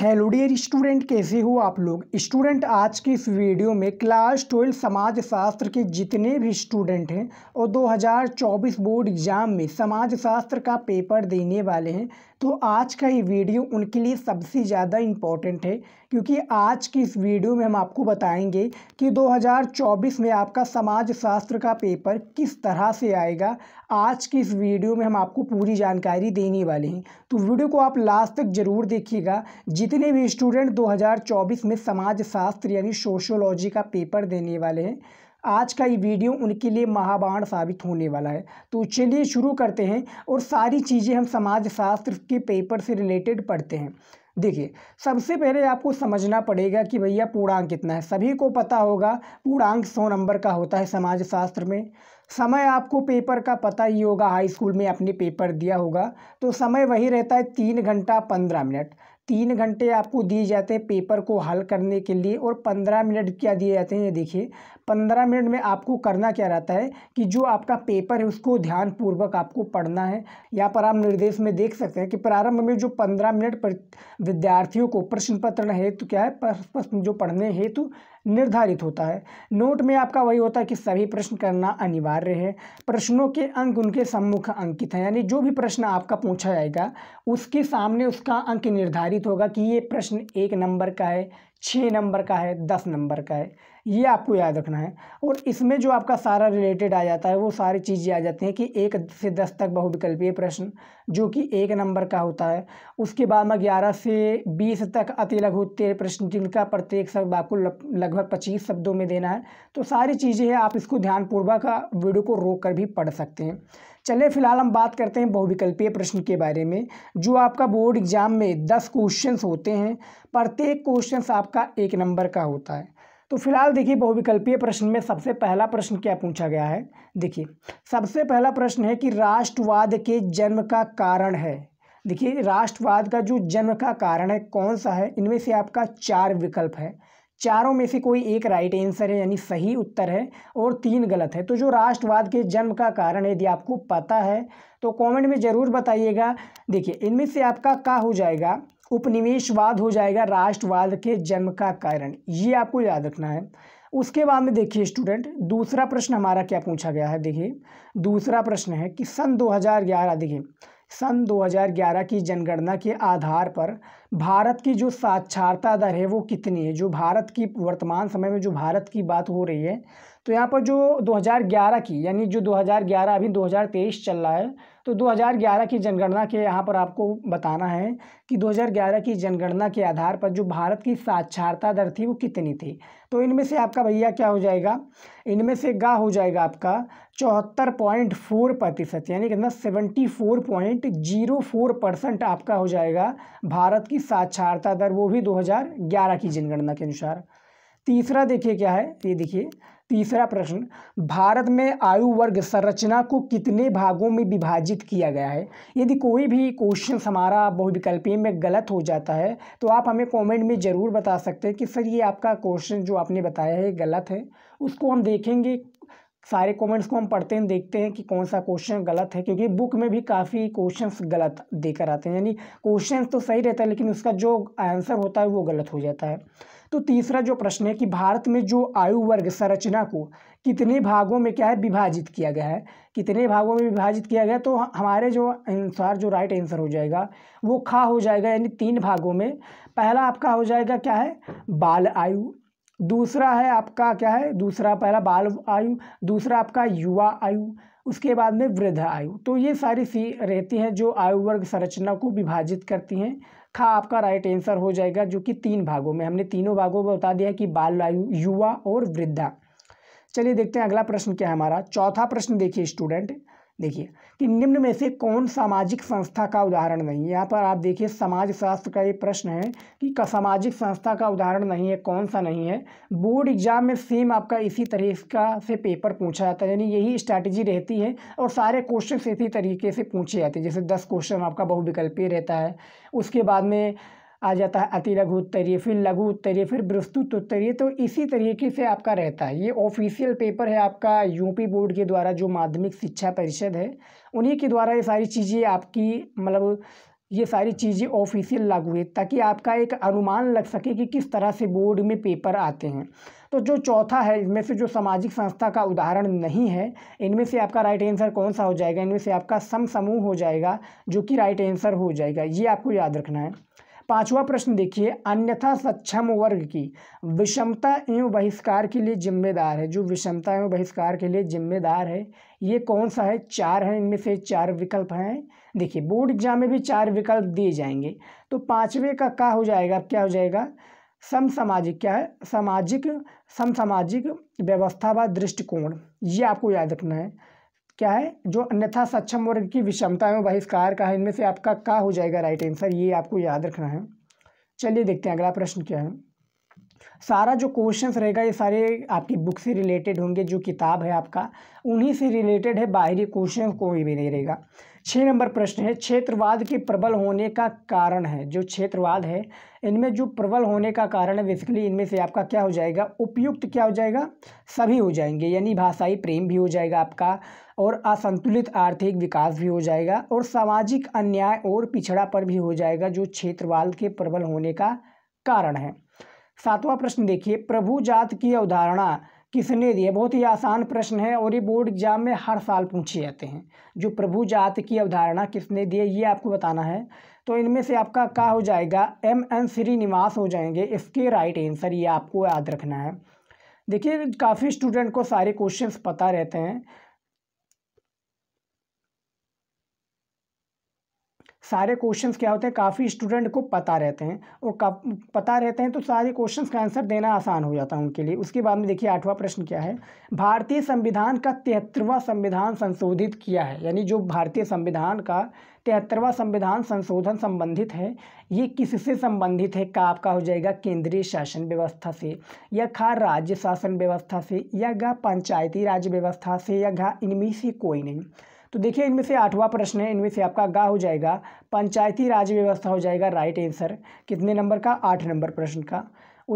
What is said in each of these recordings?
hello dear student कैसे हो आप लोग स्टूडेंट आज के इस वीडियो में क्लास ट्वेल्व समाजशास्त्र के जितने भी स्टूडेंट हैं और 2024 बोर्ड एग्ज़ाम में समाजशास्त्र का पेपर देने वाले हैं तो आज का ये वीडियो उनके लिए सबसे ज़्यादा इम्पॉर्टेंट है क्योंकि आज की इस वीडियो में हम आपको बताएंगे कि 2024 में आपका समाजशास्त्र का पेपर किस तरह से आएगा आज की इस वीडियो में हम आपको पूरी जानकारी देने वाले हैं तो वीडियो को आप लास्ट तक ज़रूर देखिएगा जितने भी स्टूडेंट 2024 में शास्त्र यानी सोशोलॉजी का पेपर देने वाले हैं आज का ये वीडियो उनके लिए महाबाण साबित होने वाला है तो चलिए शुरू करते हैं और सारी चीज़ें हम समाजशास्त्र के पेपर से रिलेटेड पढ़ते हैं देखिए सबसे पहले आपको समझना पड़ेगा कि भैया पूर्णांक कितना है सभी को पता होगा पूर्णांक सौ नंबर का होता है समाजशास्त्र में समय आपको पेपर का पता ही होगा हाई स्कूल में आपने पेपर दिया होगा तो समय वही रहता है तीन घंटा पंद्रह मिनट तीन घंटे आपको दिए जाते हैं पेपर को हल करने के लिए और पंद्रह मिनट क्या दिए जाते हैं ये देखिए पंद्रह मिनट में आपको करना क्या रहता है कि जो आपका पेपर है उसको ध्यानपूर्वक आपको पढ़ना है यहाँ पर आप निर्देश में देख सकते हैं कि प्रारंभ में जो पंद्रह मिनट पर विद्यार्थियों को प्रश्न पत्र हेतु क्या है प्रश्न जो पढ़ने हेतु निर्धारित होता है नोट में आपका वही होता है कि सभी प्रश्न करना अनिवार्य है प्रश्नों के अंक उनके सम्मुख अंकित हैं यानी जो भी प्रश्न आपका पूछा जाएगा उसके सामने उसका अंक निर्धारित होगा कि ये प्रश्न एक नंबर का है छः नंबर का है दस नंबर का है ये आपको याद रखना है और इसमें जो आपका सारा रिलेटेड आ जाता है वो सारी चीज़ें आ जाती हैं कि एक से दस तक बहुविकल्पीय प्रश्न जो कि एक नंबर का होता है उसके बाद में ग्यारह से बीस तक अति लघुत्तर प्रश्न जिनका प्रत्येक शब्द आपको लगभग पच्चीस शब्दों में देना है तो सारी चीज़ें हैं आप इसको ध्यानपूर्वक वीडियो को रोक कर भी पढ़ सकते हैं चलिए फिलहाल हम बात करते हैं बहुविकल्पीय प्रश्न के बारे में जो आपका बोर्ड एग्जाम में दस क्वेश्चन होते हैं प्रत्येक क्वेश्चन आपका एक नंबर का होता है तो फिलहाल देखिए बहुविकल्पीय प्रश्न में सबसे पहला प्रश्न क्या पूछा गया है देखिए सबसे पहला प्रश्न है कि राष्ट्रवाद के जन्म का कारण है देखिए राष्ट्रवाद का जो जन्म का कारण है कौन सा है इनमें से आपका चार विकल्प है चारों में से कोई एक राइट आंसर है यानी सही उत्तर है और तीन गलत है तो जो राष्ट्रवाद के जन्म का कारण यदि आपको पता है तो कमेंट में ज़रूर बताइएगा देखिए इनमें से आपका का हो जाएगा उपनिवेशवाद हो जाएगा राष्ट्रवाद के जन्म का कारण ये आपको याद रखना है उसके बाद में देखिए स्टूडेंट दूसरा प्रश्न हमारा क्या पूछा गया है देखिए दूसरा प्रश्न है कि सन 2011 देखिए सन 2011 की जनगणना के आधार पर भारत की जो साक्षरता दर है वो कितनी है जो भारत की वर्तमान समय में जो भारत की बात हो रही है तो यहाँ पर जो 2011 की यानी जो 2011 अभी 2023 चल रहा है तो 2011 की जनगणना के यहाँ पर आपको बताना है कि 2011 की जनगणना के आधार पर जो भारत की साक्षरता दर थी वो कितनी थी तो इनमें से आपका भैया क्या हो जाएगा इनमें से गा हो जाएगा आपका चौहत्तर पॉइंट फोर प्रतिशत यानी कितना seventy four point zero four percent आपका हो जाएगा भारत की साक्षरता दर वो भी दो की जनगणना के अनुसार तीसरा देखिए क्या है ये देखिए तीसरा प्रश्न भारत में आयु वर्ग संरचना को कितने भागों में विभाजित किया गया है यदि कोई भी क्वेश्चन हमारा बहुविकल्पीय में गलत हो जाता है तो आप हमें कमेंट में ज़रूर बता सकते हैं कि सर ये आपका क्वेश्चन जो आपने बताया है गलत है उसको हम देखेंगे सारे कमेंट्स को हम पढ़ते हैं देखते हैं कि कौन सा क्वेश्चन गलत है क्योंकि बुक में भी काफ़ी क्वेश्चंस गलत देकर आते हैं यानी क्वेश्चंस तो सही रहता है लेकिन उसका जो आंसर होता है वो गलत हो जाता है तो तीसरा जो प्रश्न है कि भारत में जो आयु वर्ग संरचना को कितने भागों में क्या है विभाजित किया गया है कितने भागों में विभाजित किया गया तो हमारे जो अनुसार जो राइट आंसर हो जाएगा वो खा हो जाएगा यानी तीन भागों में पहला आपका हो जाएगा क्या है बाल आयु दूसरा है आपका क्या है दूसरा पहला बाल आयु दूसरा आपका युवा आयु उसके बाद में वृद्ध आयु तो ये सारी सी रहती हैं जो आयु वर्ग संरचना को विभाजित करती हैं खा आपका राइट आंसर हो जाएगा जो कि तीन भागों में हमने तीनों भागों में बता दिया कि बाल युवा और वृद्धा चलिए देखते हैं अगला प्रश्न क्या है हमारा चौथा प्रश्न देखिए स्टूडेंट देखिए कि निम्न में से कौन सामाजिक संस्था का उदाहरण नहीं है यहाँ पर आप देखिए समाज शास्त्र का ये प्रश्न है कि सामाजिक संस्था का उदाहरण नहीं है कौन सा नहीं है बोर्ड एग्जाम में सेम आपका इसी तरह का से पेपर पूछा जाता है यानी यही स्ट्रैटेजी रहती है और सारे क्वेश्चन इसी तरीके से पूछे जाते हैं जैसे दस क्वेश्चन आपका बहुविकल्पीय रहता है उसके बाद में आ जाता है अति लघु उत्तरीय फिर लघु उत्तरीय फिर विस्तृत उत्तरीय तो इसी तरीके से आपका रहता है ये ऑफिशियल पेपर है आपका यूपी बोर्ड के द्वारा जो माध्यमिक शिक्षा परिषद है उन्हीं के द्वारा ये सारी चीज़ें आपकी मतलब ये सारी चीज़ें ऑफिशियल लागू है ताकि आपका एक अनुमान लग सके कि किस तरह से बोर्ड में पेपर आते हैं तो जो चौथा है इनमें से जो सामाजिक संस्था का उदाहरण नहीं है इनमें से आपका राइट आंसर कौन सा हो जाएगा इनमें से आपका सम समूह हो जाएगा जो कि राइट आंसर हो जाएगा ये आपको याद रखना है पांचवा प्रश्न देखिए अन्यथा सक्षम वर्ग की विषमता एवं बहिष्कार के लिए जिम्मेदार है जो विषमता एवं बहिष्कार के लिए जिम्मेदार है ये कौन सा है चार है इनमें से चार विकल्प हैं देखिए बोर्ड एग्जाम में भी चार विकल्प दिए जाएंगे तो पाँचवें का क्या हो जाएगा क्या हो जाएगा सम सामाजिक क्या है सामाजिक सम सामाजिक व्यवस्था व दृष्टिकोण ये आपको याद रखना है क्या है जो अन्यथा सक्षम वर्ग की विषमता है बहिष्कार का है इनमें से आपका का हो जाएगा राइट आंसर ये आपको याद रखना है चलिए देखते हैं अगला प्रश्न क्या है सारा जो क्वेश्चंस रहेगा ये सारे आपकी बुक से रिलेटेड होंगे जो किताब है आपका उन्हीं से रिलेटेड है बाहरी क्वेश्चन कोई भी नहीं रहेगा छः नंबर प्रश्न है क्षेत्रवाद के प्रबल होने का कारण है जो क्षेत्रवाद है इनमें जो प्रबल होने का कारण है बेसिकली इनमें से आपका क्या हो जाएगा उपयुक्त क्या हो जाएगा सभी हो जाएंगे यानी भाषाई प्रेम भी हो जाएगा आपका और असंतुलित आर्थिक विकास भी हो जाएगा और सामाजिक अन्याय और पिछड़ापन भी हो जाएगा जो क्षेत्रवाद के प्रबल होने का कारण है सातवां प्रश्न देखिए प्रभु जात की अवधारणा किसने दिया बहुत ही आसान प्रश्न है और ये बोर्ड एग्जाम में हर साल पूछे जाते हैं जो प्रभु जात की अवधारणा किसने दी है ये आपको बताना है तो इनमें से आपका का हो जाएगा एम एन श्रीनिवास हो जाएंगे इसके राइट आंसर ये आपको याद रखना है देखिए काफ़ी स्टूडेंट को सारे क्वेश्चंस पता रहते हैं सारे क्वेश्चंस क्या होते हैं काफ़ी स्टूडेंट को पता रहते हैं और पता रहते हैं तो सारे क्वेश्चंस का आंसर देना आसान हो जाता है उनके लिए उसके बाद में देखिए आठवां प्रश्न क्या है भारतीय संविधान का तिहत्तरवा संविधान संशोधित किया है यानी जो भारतीय संविधान का तिहत्तरवा संविधान संशोधन संबंधित है ये किससे संबंधित है का आपका हो जाएगा केंद्रीय शासन व्यवस्था से या खा राज्य शासन व्यवस्था से या गा पंचायती राज व्यवस्था से या घा इनमें से कोई नहीं तो देखिए इनमें से आठवां प्रश्न है इनमें से आपका गा हो जाएगा पंचायती राज व्यवस्था हो जाएगा राइट आंसर कितने नंबर का आठ नंबर प्रश्न का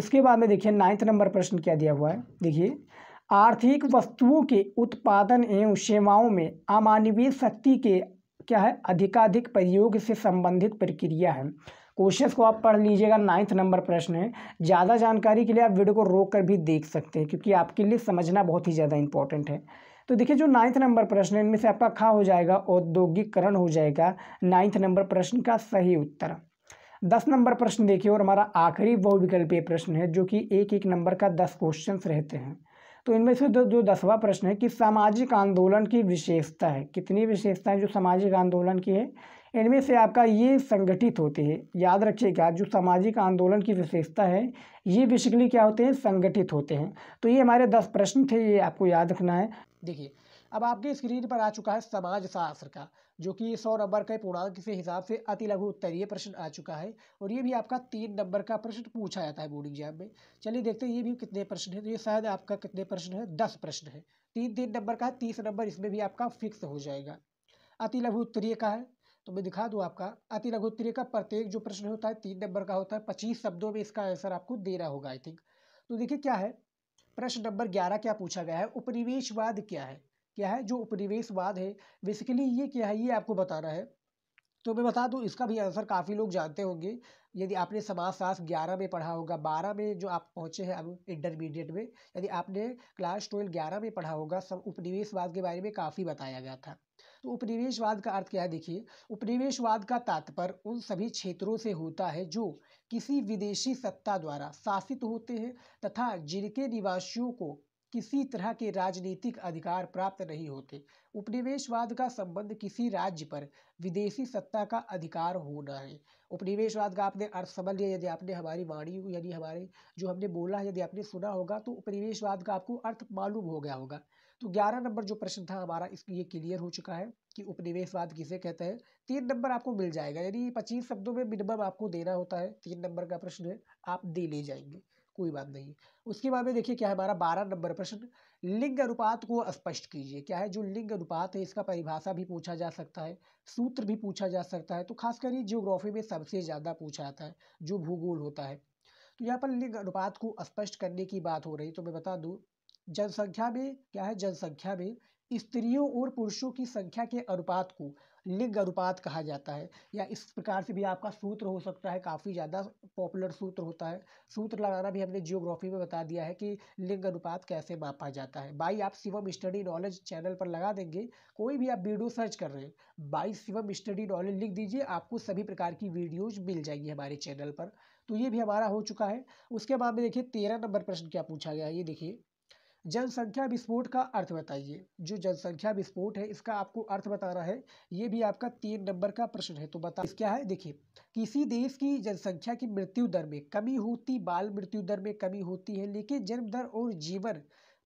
उसके बाद में देखिए नाइन्थ नंबर प्रश्न क्या दिया हुआ है देखिए आर्थिक वस्तुओं के उत्पादन एवं सेवाओं में अमानवीय शक्ति के क्या है अधिकाधिक प्रयोग से संबंधित प्रक्रिया है क्वेश्चन को आप पढ़ लीजिएगा नाइन्थ नंबर प्रश्न है ज़्यादा जानकारी के लिए आप वीडियो को रोक कर भी देख सकते हैं क्योंकि आपके लिए समझना बहुत ही ज़्यादा इंपॉर्टेंट है तो देखिए जो नाइन्थ नंबर प्रश्न है इनमें से आपका खा हो जाएगा औद्योगिकरण हो जाएगा नाइन्थ नंबर प्रश्न का सही उत्तर दस नंबर प्रश्न देखिए और हमारा आखिरी बहुविकल्पीय प्रश्न है जो कि एक एक नंबर का दस क्वेश्चन रहते हैं तो इनमें से जो दसवां प्रश्न है कि सामाजिक आंदोलन की विशेषता है कितनी विशेषता है जो सामाजिक आंदोलन की है इनमें से आपका ये संगठित होते हैं याद रखिएगा जो सामाजिक आंदोलन की विशेषता है ये बेसिकली क्या होते हैं संगठित होते हैं तो ये हमारे दस प्रश्न थे ये आपको याद रखना है देखिए अब आपके स्क्रीन पर आ चुका है समाज शास्त्र का जो कि सौ नंबर के पूर्णांक के हिसाब से अति लघु उत्तरीय प्रश्न आ चुका है और ये भी आपका तीन नंबर का प्रश्न पूछा जाता है बोर्ड एग्जाम में चलिए देखते हैं ये भी कितने प्रश्न है तो ये शायद आपका कितने प्रश्न है दस प्रश्न है तीन तीन नंबर का है तीस नंबर इसमें भी आपका फिक्स हो जाएगा अति लघु उत्तरीय का है तो मैं दिखा दूँ आपका अति लघु उत्तरीय का प्रत्येक जो प्रश्न होता है तीन नंबर का होता है पच्चीस शब्दों में इसका आंसर आपको देना होगा आई थिंक तो देखिए क्या है प्रश्न नंबर ग्यारह क्या पूछा गया है उपनिवेशवाद क्या है क्या है जो उपनिवेशवाद है बेसिकली ये क्या है ये आपको बताना है तो मैं बता दूं इसका भी आंसर काफ़ी लोग जानते होंगे यदि आपने समाज सास ग्यारह में पढ़ा होगा बारह में जो आप पहुंचे हैं अब इंटरमीडिएट में यदि आपने क्लास ट्वेल्व ग्यारह में पढ़ा होगा सब उपनिवेशवाद के बारे में काफ़ी बताया गया था तो उपनिवेशवाद का अर्थ क्या है देखिए उपनिवेशवाद का तात्पर्य उन सभी क्षेत्रों से होता है जो किसी विदेशी सत्ता द्वारा शासित होते हैं तथा जिनके निवासियों को किसी तरह के राजनीतिक अधिकार प्राप्त नहीं होते उपनिवेशवाद का संबंध किसी राज्य पर विदेशी सत्ता का अधिकार होना है उपनिवेशवाद का आपने अर्थ समझ लिया यदि आपने हमारी वाणी यानी हमारे जो हमने बोला है यदि आपने सुना होगा तो उपनिवेशवाद का आपको अर्थ मालूम हो गया होगा तो ग्यारह नंबर जो प्रश्न था हमारा इस ये क्लियर हो चुका है कि उपनिवेशवाद किसे कहते हैं तीन नंबर आपको मिल जाएगा यानी पच्चीस शब्दों में मिनिमम आपको देना होता है तीन नंबर का प्रश्न है आप दे ले जाएंगे कोई बात नहीं उसके बाद में देखिए क्या है हमारा बारह नंबर प्रश्न लिंग अनुपात को स्पष्ट कीजिए क्या है जो लिंग अनुपात है इसका परिभाषा भी पूछा जा सकता है सूत्र भी पूछा जा सकता है तो खासकर ये जियोग्राफी में सबसे ज़्यादा पूछा जाता है जो भूगोल होता है तो यहाँ पर लिंग अनुपात को स्पष्ट करने की बात हो रही तो मैं बता दूँ जनसंख्या में क्या है जनसंख्या में स्त्रियों और पुरुषों की संख्या के अनुपात को लिंग अनुपात कहा जाता है या इस प्रकार से भी आपका सूत्र हो सकता है काफ़ी ज़्यादा पॉपुलर सूत्र होता है सूत्र लगाना भी हमने जियोग्राफी में बता दिया है कि लिंग अनुपात कैसे मापा जाता है बाई आप शिवम स्टडी नॉलेज चैनल पर लगा देंगे कोई भी आप वीडियो सर्च कर रहे हैं बाई शिवम स्टडी नॉलेज लिख दीजिए आपको सभी प्रकार की वीडियोज मिल जाएंगी हमारे चैनल पर तो ये भी हमारा हो चुका है उसके बाद में देखिए तेरह नंबर प्रश्न क्या पूछा गया है ये देखिए जनसंख्या विस्फोट का अर्थ बताइए जो जनसंख्या विस्फोट है इसका आपको अर्थ बताना है ये भी आपका तीन नंबर का प्रश्न है तो बता क्या है देखिए किसी देश की जनसंख्या की मृत्यु दर में कमी होती बाल मृत्यु दर में कमी होती है लेकिन जन्म दर और जीवन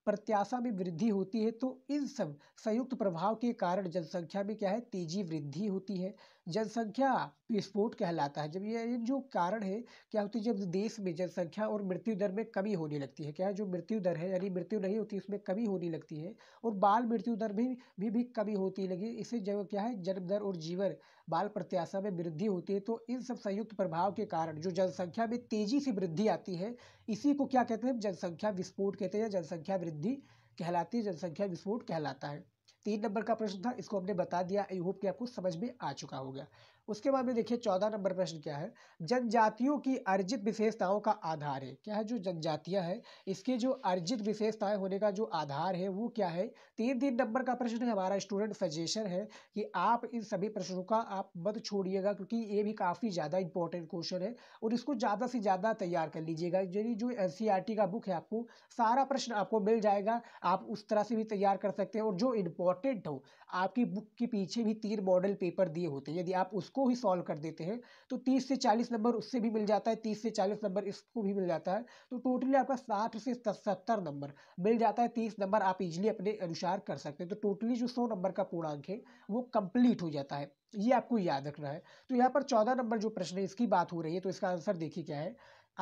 प्रत्याशा में वृद्धि होती है तो इन सब संयुक्त प्रभाव के कारण जनसंख्या में क्या है तेजी वृद्धि होती है जनसंख्या विस्फोट कहलाता है जब ये जो कारण है क्या होती है जब देश में जनसंख्या और मृत्यु दर में कमी होने लगती है क्या जो मृत्यु दर है यानी मृत्यु नहीं होती उसमें कमी होने लगती है और बाल मृत्यु दर भी भी, भी कमी होती लगी इससे जब क्या है जन्म दर और जीवन बाल प्रत्याशा में वृद्धि होती है तो इन सब संयुक्त प्रभाव के कारण जो जनसंख्या में तेजी से वृद्धि आती है इसी को क्या कहते हैं जनसंख्या विस्फोट कहते हैं जनसंख्या वृद्धि कहलाती है जनसंख्या विस्फोट कहलाता है तीन नंबर का प्रश्न था इसको हमने बता दिया आई होप कि आपको समझ में आ चुका होगा उसके बाद में देखिए चौदह नंबर प्रश्न क्या है जनजातियों की अर्जित विशेषताओं का आधार है क्या है जो जनजातियाँ है इसके जो अर्जित विशेषताएं होने का जो आधार है वो क्या है तीन तीन नंबर का प्रश्न है हमारा स्टूडेंट सजेशन है कि आप इन सभी प्रश्नों का आप मत छोड़िएगा क्योंकि ये भी काफ़ी ज़्यादा इंपॉर्टेंट क्वेश्चन है और इसको ज़्यादा से ज़्यादा तैयार कर लीजिएगा यानी जो एन e का बुक है आपको सारा प्रश्न आपको मिल जाएगा आप उस तरह से भी तैयार कर सकते हैं और जो इम्पोर्टेंट हो आपकी बुक के पीछे भी तीन मॉडल पेपर दिए होते हैं यदि आप उसको इसको ही सॉल्व कर देते हैं तो तीस से चालीस नंबर उससे भी मिल जाता है तीस से चालीस नंबर इसको भी मिल जाता है तो टोटली आपका साठ से सत्तर नंबर मिल जाता है तीस नंबर आप इजिली अपने अनुसार कर सकते हैं तो टोटली जो सौ नंबर का पूर्णांक है वो कंप्लीट हो जाता है ये आपको याद रखना है तो यहाँ पर चौदह नंबर जो प्रश्न है इसकी बात हो रही है तो इसका आंसर देखिए क्या है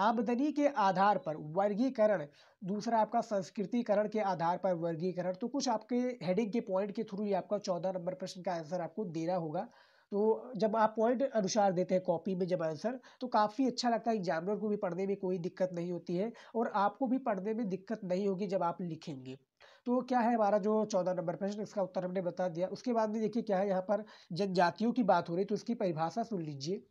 आमदनी के आधार पर वर्गीकरण दूसरा आपका संस्कृतिकरण के आधार पर वर्गीकरण तो कुछ आपके हेडिंग के पॉइंट के थ्रू ये आपका चौदह नंबर प्रश्न का आंसर आपको देना होगा तो जब आप पॉइंट अनुसार देते हैं कॉपी में जब आंसर तो काफ़ी अच्छा लगता है एग्जामिनर को भी पढ़ने में कोई दिक्कत नहीं होती है और आपको भी पढ़ने में दिक्कत नहीं होगी जब आप लिखेंगे तो क्या है हमारा जो चौदह नंबर प्रश्न इसका उत्तर हमने बता दिया उसके बाद में देखिए क्या है यहाँ पर जनजातियों की बात हो रही तो उसकी परिभाषा सुन लीजिए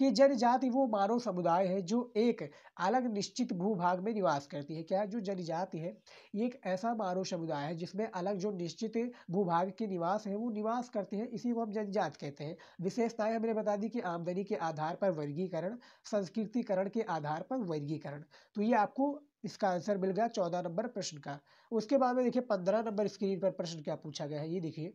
कि जनजाति वो मानव समुदाय है जो एक अलग निश्चित भूभाग में निवास करती है क्या जो जनजाति है ये एक ऐसा मानव समुदाय है जिसमें अलग जो निश्चित भूभाग के निवास है वो निवास करते हैं इसी को हम जनजाति कहते हैं विशेषताएं हमने बता दी कि आमदनी के आधार पर वर्गीकरण संस्कृतिकरण के आधार पर वर्गीकरण तो ये आपको इसका आंसर मिल गया चौदह नंबर प्रश्न का उसके बाद में देखिए पंद्रह नंबर स्क्रीन पर प्रश्न क्या पूछा गया है ये देखिए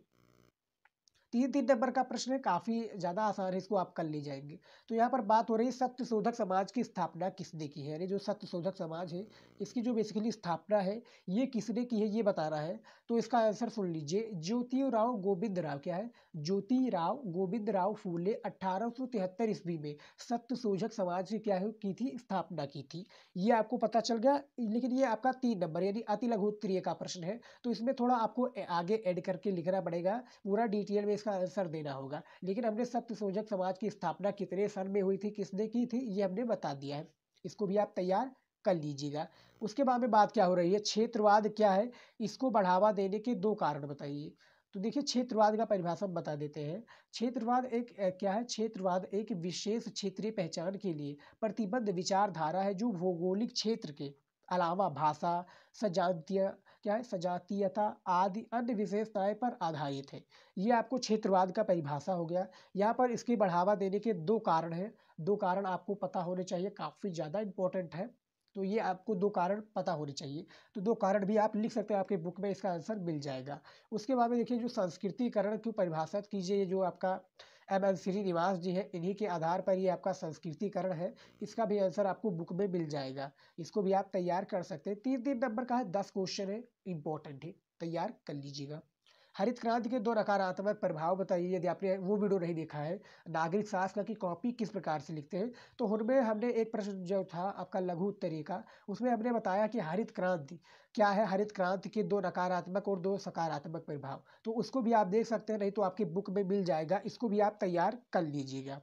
तीन तीन नंबर का प्रश्न है काफ़ी ज़्यादा आसान है इसको आप कर ले जाएंगे तो यहाँ पर बात हो रही है सत्य शोधक समाज की स्थापना किसने की है यानी जो सत्य शोधक समाज है इसकी जो बेसिकली स्थापना है ये किसने की है ये बताना है तो इसका आंसर सुन लीजिए ज्योति राव गोविंद राव क्या है ज्योति राव गोविंद राव फूले अट्ठारह सौ तिहत्तर ईस्वी में सत्य शोधक समाज की क्या है की थी स्थापना की थी ये आपको पता चल गया लेकिन ये आपका तीन नंबर यानी अति लघुत्तरीय का प्रश्न है तो इसमें थोड़ा आपको आगे एड करके लिखना पड़ेगा पूरा डिटेल में इसका आंसर देना होगा लेकिन हमने सत्य सत्यशोधक समाज की स्थापना कितने सन में हुई थी किसने की थी ये हमने बता दिया है इसको भी आप तैयार कर लीजिएगा उसके बाद में बात क्या हो रही है क्षेत्रवाद क्या है इसको बढ़ावा देने के दो कारण बताइए तो देखिए क्षेत्रवाद का परिभाषा बता देते हैं क्षेत्रवाद एक क्या है क्षेत्रवाद एक विशेष क्षेत्रीय पहचान के लिए प्रतिबद्ध विचारधारा है जो भौगोलिक क्षेत्र के अलावा भाषा सजातीय क्या है सजातीयता आदि अन्य विशेषताएं पर आधारित है ये आपको क्षेत्रवाद का परिभाषा हो गया यहाँ पर इसकी बढ़ावा देने के दो कारण हैं दो कारण आपको पता होने चाहिए काफ़ी ज़्यादा इम्पोर्टेंट है तो ये आपको दो कारण पता होने चाहिए तो दो कारण भी आप लिख सकते हैं आपके बुक में इसका आंसर मिल जाएगा उसके बाद में देखिए जो संस्कृतिकरण की परिभाषा कीजिए जो आपका एम एल श्रीनिवास जी हैं इन्हीं के आधार पर ये आपका संस्कृतिकरण है इसका भी आंसर आपको बुक में मिल जाएगा इसको भी आप तैयार कर सकते हैं तीन तीन नंबर का है दस क्वेश्चन है इंपॉर्टेंट है तैयार कर लीजिएगा हरित क्रांति के दो नकारात्मक प्रभाव बताइए यदि आपने वो वीडियो नहीं देखा है नागरिक शासन की कॉपी किस प्रकार से लिखते हैं तो उनमें हमने एक प्रश्न जो था आपका लघु तरीका का उसमें हमने बताया कि हरित क्रांति क्या है हरित क्रांति के दो नकारात्मक और दो सकारात्मक प्रभाव तो उसको भी आप देख सकते हैं नहीं तो आपकी बुक में मिल जाएगा इसको भी आप तैयार कर लीजिएगा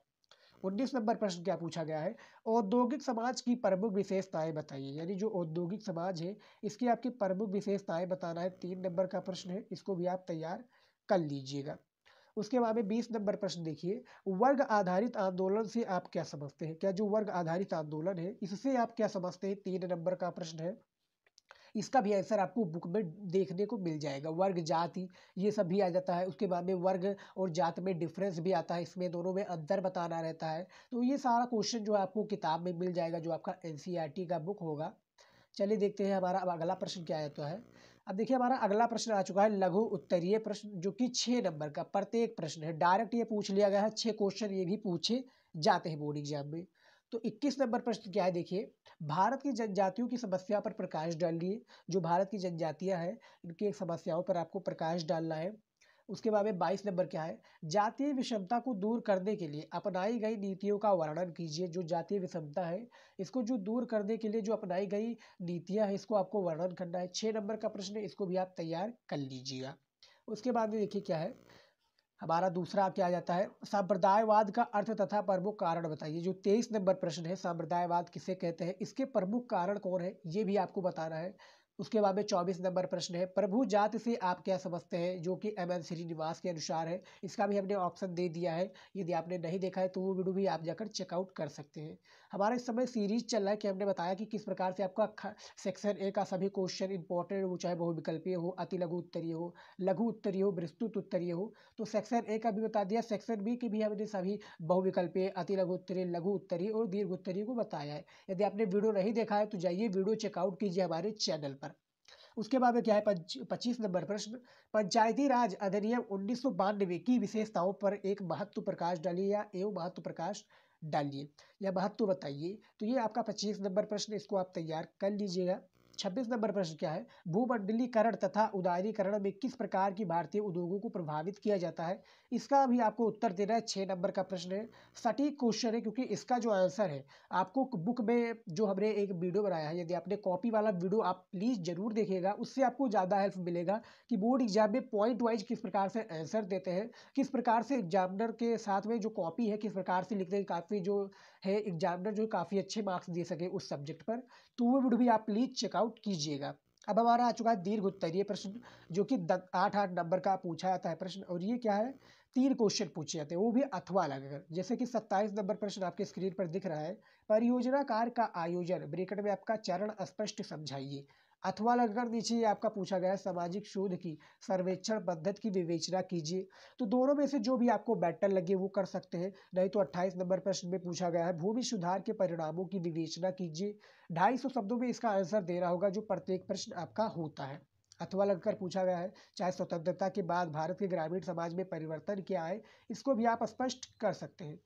उन्नीस नंबर प्रश्न क्या पूछा गया है औद्योगिक समाज की प्रमुख विशेषताएं बताइए यानी जो औद्योगिक समाज है इसकी आपकी प्रमुख विशेषताएं बताना है तीन नंबर का प्रश्न है इसको भी आप तैयार कर लीजिएगा उसके बाद में बीस नंबर प्रश्न देखिए वर्ग आधारित आंदोलन से आप क्या समझते हैं क्या जो वर्ग आधारित आंदोलन है इससे आप क्या समझते हैं तीन नंबर का प्रश्न है इसका भी आंसर आपको बुक में देखने को मिल जाएगा वर्ग जाति ये सब भी आ जाता है उसके बाद में वर्ग और जात में डिफरेंस भी आता है इसमें दोनों में अंतर बताना रहता है तो ये सारा क्वेश्चन जो है आपको किताब में मिल जाएगा जो आपका एन e का बुक होगा चलिए देखते हैं हमारा अब अगला प्रश्न क्या आता तो है अब देखिए हमारा अगला प्रश्न आ चुका है लघु उत्तरीय प्रश्न जो कि छः नंबर का प्रत्येक प्रश्न है डायरेक्ट ये पूछ लिया गया है छः क्वेश्चन ये भी पूछे जाते हैं बोर्ड एग्जाम में तो 21 नंबर प्रश्न क्या है देखिए भारत की जनजातियों की समस्या पर प्रकाश डालिए जो भारत की जनजातियां हैं इनकी समस्याओं पर आपको प्रकाश डालना है उसके बाद में बाईस नंबर क्या है जातीय विषमता को दूर करने के लिए अपनाई गई नीतियों का वर्णन कीजिए जो जातीय विषमता है इसको जो दूर करने के लिए जो अपनाई गई नीतियां हैं इसको आपको वर्णन करना है छः नंबर का प्रश्न है इसको भी आप तैयार कर लीजिएगा उसके बाद में देखिए क्या है हमारा दूसरा क्या आ जाता है सांप्रदायवाद का अर्थ तथा प्रमुख कारण बताइए जो तेईस नंबर प्रश्न है सांप्रदायवाद किसे कहते हैं इसके प्रमुख कारण कौन है ये भी आपको बताना है उसके बाद में चौबीस नंबर प्रश्न है प्रभु जाति से आप क्या समझते हैं जो कि एम एन श्रीनिवास के अनुसार है इसका भी हमने ऑप्शन दे दिया है यदि आपने नहीं देखा है तो वो वीडियो भी आप जाकर चेकआउट कर सकते हैं हमारे इस समय सीरीज चल रहा है कि हमने बताया कि किस प्रकार से आपका सेक्शन ए का सभी क्वेश्चन इंपॉर्टेंट हो चाहे बहुविकल्पीय हो अति लघु उत्तरीय हो लघु उत्तरीय हो विस्तृत उत्तरीय हो तो सेक्शन ए का भी बता दिया सेक्शन बी की भी हमने सभी बहुविकल्पीय अति लघु उत्तरीय लघु उत्तरीय और दीर्घ उत्तरीय को बताया है यदि आपने वीडियो नहीं देखा है तो जाइए वीडियो चेकआउट कीजिए हमारे चैनल पर उसके बाद में क्या है पच्चीस नंबर प्रश्न पंचायती राज अधिनियम उन्नीस की विशेषताओं पर एक महत्व प्रकाश डालिए या एवं महत्व प्रकाश डालिए या महत्व बताइए तो ये आपका पच्चीस नंबर प्रश्न इसको आप तैयार कर लीजिएगा छब्बीस नंबर प्रश्न क्या है भूमंडलीकरण तथा उदारीकरण में किस प्रकार की भारतीय उद्योगों को प्रभावित किया जाता है इसका भी आपको उत्तर देना है छः नंबर का प्रश्न है सटीक क्वेश्चन है क्योंकि इसका जो आंसर है आपको बुक में जो हमने एक वीडियो बनाया है यदि आपने कॉपी वाला वीडियो आप प्लीज़ जरूर देखिएगा उससे आपको ज़्यादा हेल्प मिलेगा कि बोर्ड एग्जाम में पॉइंट वाइज किस प्रकार से आंसर देते हैं किस प्रकार से एग्जामिनर के साथ में जो कॉपी है किस प्रकार से लिखते हैं काफ़ी जो है एग्जामिनर जो काफ़ी अच्छे मार्क्स दे सके उस सब्जेक्ट पर तो वो वीडियो भी आप प्लीज़ चेकआउट कीजिएगा अब हमारा आ चुका है दीर्घ उत्तरीय प्रश्न जो कि आठ आठ नंबर का पूछा जाता है प्रश्न और ये क्या है तीन क्वेश्चन पूछे जाते हैं वो भी अथवा लगेगा जैसे कि सत्ताईस नंबर प्रश्न आपके स्क्रीन पर दिख रहा है परियोजनाकार का आयोजन ब्रेकेट में आपका चरण स्पष्ट समझाइए अथवा लगकर नीचे आपका पूछा गया सामाजिक शोध की सर्वेक्षण पद्धति की विवेचना कीजिए तो दोनों में से जो भी आपको बेटर लगे वो कर सकते हैं नहीं तो 28 नंबर प्रश्न में पूछा गया है भूमि सुधार के परिणामों की विवेचना कीजिए ढाई सौ शब्दों में इसका आंसर देना होगा जो प्रत्येक प्रश्न आपका होता है अथवा लगकर पूछा गया है चाहे स्वतंत्रता के बाद भारत के ग्रामीण समाज में परिवर्तन क्या आए इसको भी आप स्पष्ट कर सकते हैं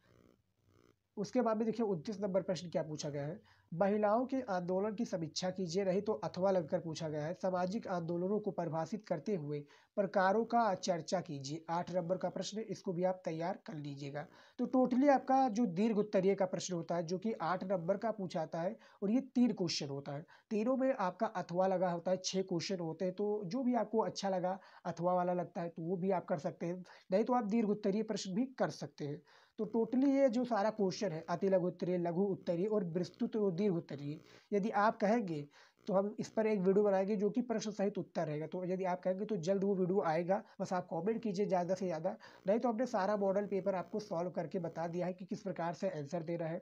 उसके बाद में देखिए उनतीस नंबर प्रश्न क्या पूछा गया है महिलाओं के आंदोलन की समीक्षा कीजिए नहीं तो अथवा लगकर पूछा गया है सामाजिक आंदोलनों को परिभाषित करते हुए प्रकारों का चर्चा कीजिए आठ नंबर का प्रश्न इसको भी आप तैयार कर लीजिएगा तो टोटली आपका जो दीर्घ उत्तरीय का प्रश्न होता है जो कि आठ नंबर का पूछाता है और ये तीन क्वेश्चन होता है तीनों में आपका अथवा लगा होता है छः क्वेश्चन होते हैं तो जो भी आपको अच्छा लगा अथवा वाला लगता है तो वो भी आप कर सकते हैं नहीं तो आप दीर्घ उत्तरीय प्रश्न भी कर सकते हैं तो टोटली ये जो सारा क्वेश्चन है अति लघु उत्तरीय लघु उत्तरीय और विस्तृत और दीर्घ उत्तरीय यदि आप कहेंगे तो हम इस पर एक वीडियो बनाएंगे जो कि प्रश्न सहित उत्तर रहेगा तो यदि आप कहेंगे तो जल्द वो वीडियो आएगा बस आप कमेंट कीजिए ज़्यादा से ज़्यादा नहीं तो हमने सारा मॉडल पेपर आपको सॉल्व करके बता दिया है कि किस प्रकार से आंसर रहा है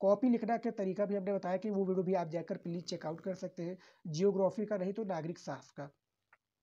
कॉपी लिखना का तरीका भी हमने बताया कि वो वीडियो भी आप जाकर प्लीज़ चेकआउट कर सकते हैं जियोग्राफी का नहीं तो नागरिक शास्त्र का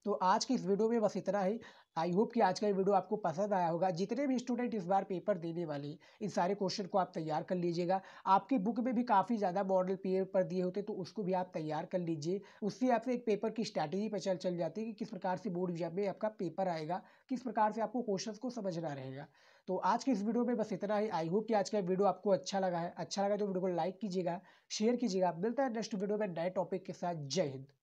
तो आज की इस वीडियो में बस इतना ही आई होप कि आज का ये वीडियो आपको पसंद आया होगा जितने भी स्टूडेंट इस बार पेपर देने वाले इन सारे क्वेश्चन को आप तैयार कर लीजिएगा आपकी बुक में भी काफ़ी ज़्यादा मॉडल पेपर दिए होते तो उसको भी आप तैयार कर लीजिए उससे आपसे एक पेपर की स्ट्रैटेजी पर चल चल जाती है कि किस प्रकार से बोर्ड एग्जाम में आपका पेपर आएगा किस प्रकार से आपको क्वेश्चन को समझना रहेगा तो आज के इस वीडियो में बस इतना ही आई होप कि आज का वीडियो आपको अच्छा लगा है अच्छा लगा तो वीडियो को लाइक कीजिएगा शेयर कीजिएगा मिलता है नेक्स्ट वीडियो में नए टॉपिक के साथ जय हिंद